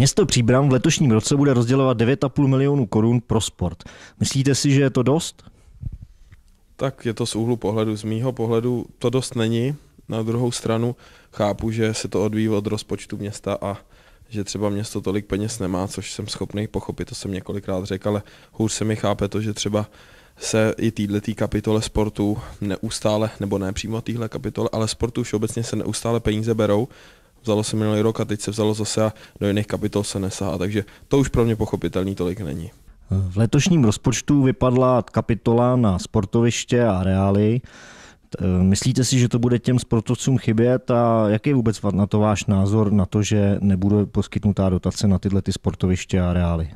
Město Příbram v letošním roce bude rozdělovat 9,5 milionů korun pro sport. Myslíte si, že je to dost? Tak je to z úhlu pohledu. Z mýho pohledu to dost není. Na druhou stranu chápu, že se to odvíjí od rozpočtu města a že třeba město tolik peněz nemá, což jsem schopný pochopit, to jsem několikrát řekl, ale hůř se mi chápe to, že třeba se i této kapitole sportu neustále, nebo ne přímo týhle kapitole, ale sportu všeobecně se neustále peníze berou vzalo se minulý rok a teď se vzalo zase a do jiných kapitol se nesahá, takže to už pro mě pochopitelný tolik není. V letošním rozpočtu vypadla kapitola na sportoviště a areály. Eh, myslíte si, že to bude těm sportovcům chybět a jaký je vůbec na to váš názor na to, že nebude poskytnutá dotace na tyhle ty sportoviště a areály?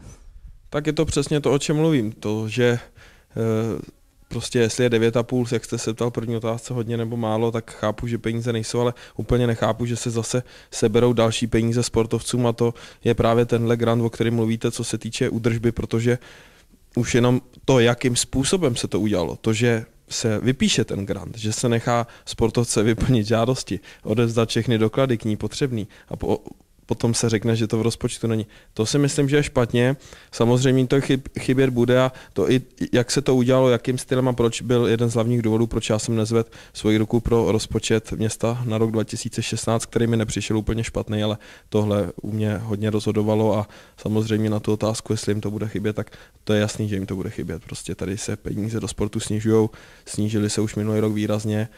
Tak je to přesně to, o čem mluvím. To, že eh, prostě jestli je 9,5, jak jste se ptal první otázce, hodně nebo málo, tak chápu, že peníze nejsou, ale úplně nechápu, že se zase seberou další peníze sportovcům a to je právě tenhle grant, o kterém mluvíte, co se týče udržby, protože už jenom to, jakým způsobem se to udělalo, to, že se vypíše ten grant, že se nechá sportovce vyplnit žádosti, odevzdat všechny doklady k ní potřebný a po, potom se řekne, že to v rozpočtu není. To si myslím, že je špatně. Samozřejmě to chyb, chybět bude a to i, jak se to udělalo, jakým stylem a proč byl jeden z hlavních důvodů, proč já jsem nezvedl svoji ruku pro rozpočet města na rok 2016, který mi nepřišel úplně špatný, ale tohle u mě hodně rozhodovalo a samozřejmě na tu otázku, jestli jim to bude chybět, tak to je jasný, že jim to bude chybět. Prostě tady se peníze do sportu snižují, snížily se už minulý rok výrazně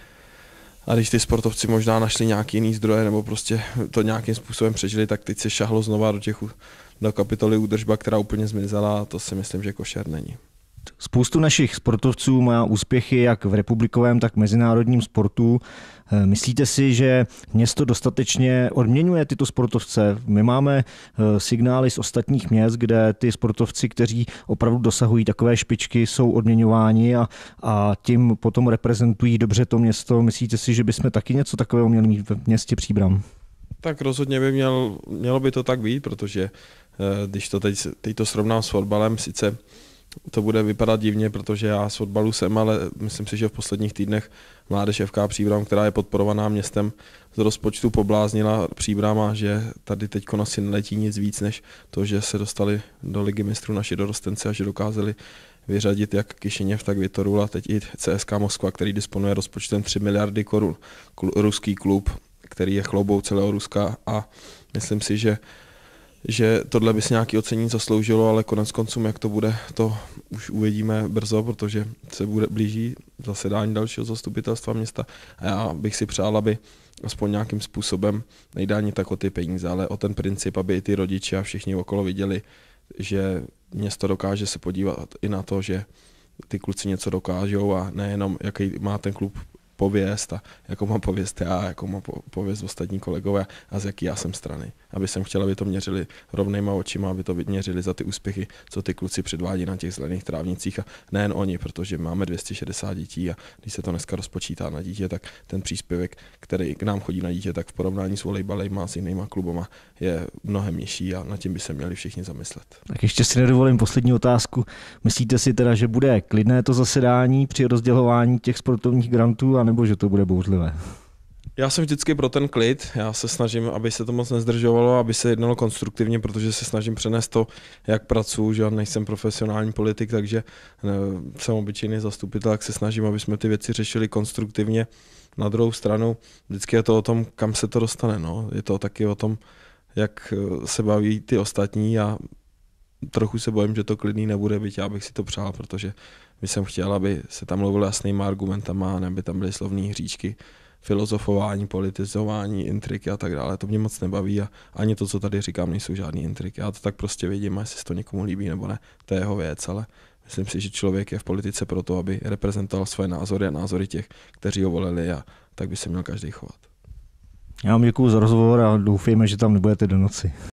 a když ty sportovci možná našli nějaký jiný zdroje nebo prostě to nějakým způsobem přežili, tak teď se šahlo znova do těch do kapitoly údržba, která úplně zmizela a to si myslím, že košer není. Spoustu našich sportovců má úspěchy jak v republikovém, tak v mezinárodním sportu. Eh, myslíte si, že město dostatečně odměňuje tyto sportovce? My máme eh, signály z ostatních měst, kde ty sportovci, kteří opravdu dosahují takové špičky, jsou odměňováni a, a tím potom reprezentují dobře to město. Myslíte si, že bychom taky něco takového měli mít v městě Příbram? Tak rozhodně by měl, mělo by to tak být, protože eh, když to teď, teď to srovnám s fotbalem, sice to bude vypadat divně, protože já s fotbalu jsem, ale myslím si, že v posledních týdnech mládež FK Příbram, která je podporovaná městem, z rozpočtu pobláznila Příbrama, že tady teď asi neletí nic víc, než to, že se dostali do ligy mistrů naši dorostenci a že dokázali vyřadit jak Kišiněv, tak Vitoru a teď i CSK Moskva, který disponuje rozpočtem 3 miliardy korun. Ruský klub, který je chloubou celého Ruska a myslím si, že že tohle by si nějaký ocenění zasloužilo, ale konec koncům, jak to bude, to už uvidíme brzo, protože se bude blíží zasedání dalšího zastupitelstva města a já bych si přál, aby aspoň nějakým způsobem, nejde ani tak o ty peníze, ale o ten princip, aby i ty rodiče a všichni okolo viděli, že město dokáže se podívat i na to, že ty kluci něco dokážou a nejenom jaký má ten klub pověst a jakou mám pověst já, jakou mám pověst ostatní kolegové a z jaký já jsem strany. Aby jsem chtěl, aby to měřili rovnýma očima, aby to měřili za ty úspěchy, co ty kluci předvádí na těch zelených trávnicích a nejen oni, protože máme 260 dětí a když se to dneska rozpočítá na dítě, tak ten příspěvek, který k nám chodí na dítě, tak v porovnání s volejbalejma a s jinýma kluboma je mnohem nižší a na tím by se měli všichni zamyslet. Tak ještě si nedovolím poslední otázku. Myslíte si teda, že bude klidné to zasedání při rozdělování těch sportovních grantů a nebo že to bude bouřlivé? Já jsem vždycky pro ten klid, já se snažím, aby se to moc nezdržovalo, aby se jednalo konstruktivně, protože se snažím přenést to, jak pracuji, že nejsem profesionální politik, takže jsem obyčejný zastupitel, tak se snažím, aby jsme ty věci řešili konstruktivně. Na druhou stranu, vždycky je to o tom, kam se to dostane, no. je to taky o tom, jak eh, se baví ty ostatní a trochu se bojím, že to klidný nebude, byť já bych si to přál, protože bych jsem chtěl, aby se tam mluvilo jasnýma argumentama, aby tam byly slovní hříčky, filozofování, politizování, intriky a tak dále. To mě moc nebaví a ani to, co tady říkám, nejsou žádné intriky. Já to tak prostě vidím, jestli to někomu líbí nebo ne, to je jeho věc, ale myslím si, že člověk je v politice proto, aby reprezentoval své názory a názory těch, kteří ho volili a tak by se měl každý chovat. Já vám děkuji za rozhovor a doufejme, že tam nebudete do noci.